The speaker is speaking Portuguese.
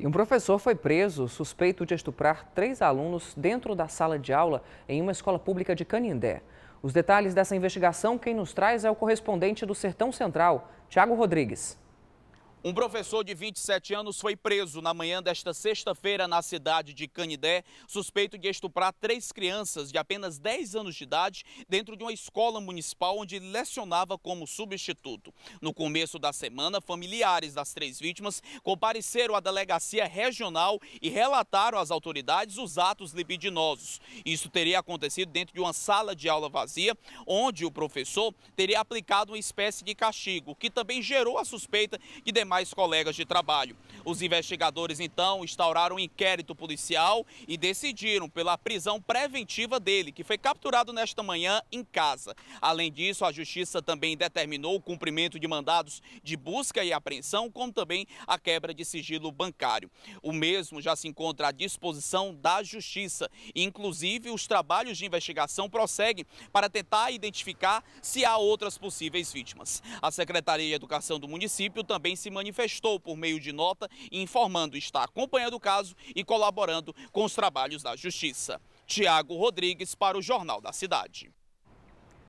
E um professor foi preso suspeito de estuprar três alunos dentro da sala de aula em uma escola pública de Canindé. Os detalhes dessa investigação quem nos traz é o correspondente do Sertão Central, Tiago Rodrigues. Um professor de 27 anos foi preso na manhã desta sexta-feira na cidade de Canidé, suspeito de estuprar três crianças de apenas 10 anos de idade dentro de uma escola municipal onde ele lecionava como substituto. No começo da semana, familiares das três vítimas compareceram à delegacia regional e relataram às autoridades os atos libidinosos. Isso teria acontecido dentro de uma sala de aula vazia, onde o professor teria aplicado uma espécie de castigo, que também gerou a suspeita de demais demais colegas de trabalho. Os investigadores então instauraram um inquérito policial e decidiram pela prisão preventiva dele, que foi capturado nesta manhã em casa. Além disso, a justiça também determinou o cumprimento de mandados de busca e apreensão, como também a quebra de sigilo bancário. O mesmo já se encontra à disposição da justiça. Inclusive, os trabalhos de investigação prosseguem para tentar identificar se há outras possíveis vítimas. A Secretaria de Educação do município também se manifestou por meio de nota informando estar acompanhando o caso e colaborando com os trabalhos da Justiça. Tiago Rodrigues para o Jornal da Cidade.